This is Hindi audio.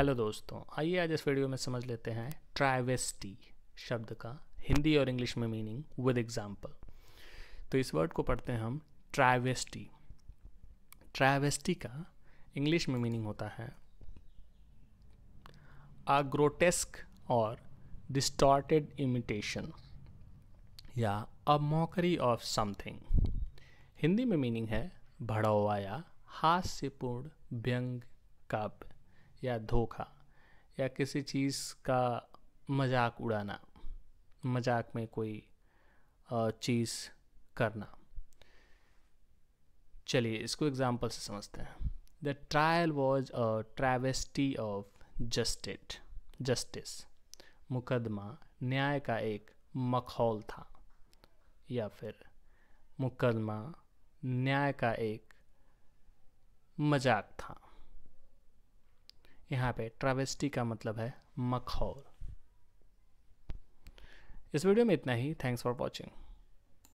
हेलो दोस्तों आइए आज इस वीडियो में समझ लेते हैं ट्राइवेस्टी शब्द का हिंदी और इंग्लिश में मीनिंग विद एग्जांपल तो इस वर्ड को पढ़ते हैं हम ट्राइवेस्टी ट्राइवेस्टी का इंग्लिश में मीनिंग होता है आ ग्रोटेस्क और डिस्टॉर्टेड इमिटेशन या a mockery of something Hindi में मीनिंग है भड़ौवा या हास्यपूर्ण व्यंग काव्य या धोखा या किसी चीज़ का मजाक उड़ाना मजाक में कोई चीज़ करना चलिए इसको एग्जाम्पल से समझते हैं the trial was a travesty of justice justice मुकदमा न्याय का एक मखौल था या फिर मुकदमा न्याय का एक मजाक था यहाँ पे ट्रावेस्टी का मतलब है मखौल इस वीडियो में इतना ही थैंक्स फॉर वॉचिंग